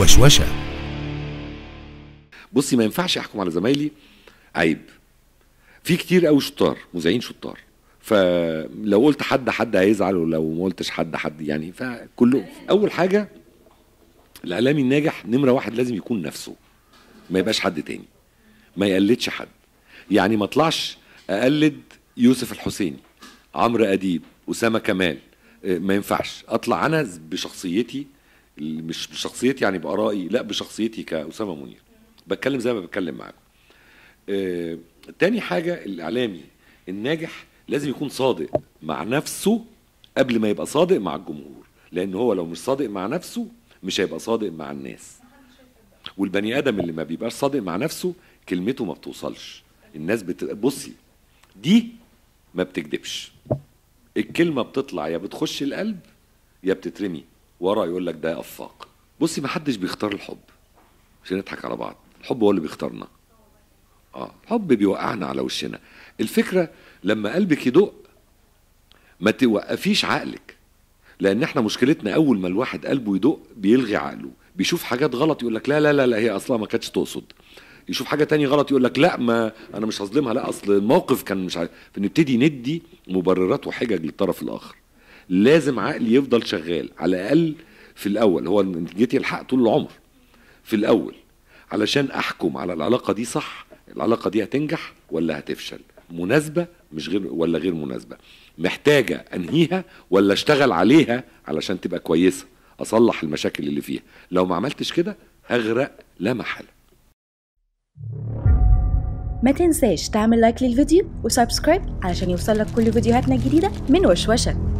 وشوشة بصي ما ينفعش احكم على زمايلي عيب في كتير قوي شطار مذيعين شطار فلو قلت حد حد هيزعل ولو ما قلتش حد حد يعني فكله اول حاجه الاعلامي الناجح نمره واحد لازم يكون نفسه ما يبقاش حد تاني ما يقلدش حد يعني ما اطلعش اقلد يوسف الحسيني عمرو اديب اسامه كمال ما ينفعش اطلع انا بشخصيتي مش بشخصيتي يعني بارائي لا بشخصيتي كاسامه منير بتكلم زي ما بتكلم معاكم آه تاني حاجه الاعلامي الناجح لازم يكون صادق مع نفسه قبل ما يبقى صادق مع الجمهور لان هو لو مش صادق مع نفسه مش هيبقى صادق مع الناس والبني ادم اللي ما بيبقاش صادق مع نفسه كلمته ما بتوصلش الناس بتبصي دي ما بتكدبش الكلمه بتطلع يا بتخش القلب يا بتترمي ورا يقول لك ده افاق بصي ما حدش بيختار الحب عشان نضحك على بعض الحب هو اللي بيختارنا اه الحب بيوقعنا على وشنا الفكره لما قلبك يدق ما توقفيش عقلك لان احنا مشكلتنا اول ما الواحد قلبه يدق بيلغي عقله بيشوف حاجات غلط يقول لك لا لا لا لا هي اصلا ما كانتش تقصد يشوف حاجه تانية غلط يقول لك لا ما انا مش هظلمها لا اصل الموقف كان مش عارف فنبتدي ندي مبررات وحجج للطرف الاخر لازم عقلي يفضل شغال على الاقل في الاول هو نتيجتي الحق طول العمر في الاول علشان احكم على العلاقه دي صح العلاقه دي هتنجح ولا هتفشل مناسبه مش غير ولا غير مناسبه محتاجه انهيها ولا اشتغل عليها علشان تبقى كويسه اصلح المشاكل اللي فيها لو ما عملتش كده هغرق لا محاله ما تنساش تعمل لايك للفيديو وسبسكرايب علشان يوصلك كل فيديوهاتنا الجديده من وشوشك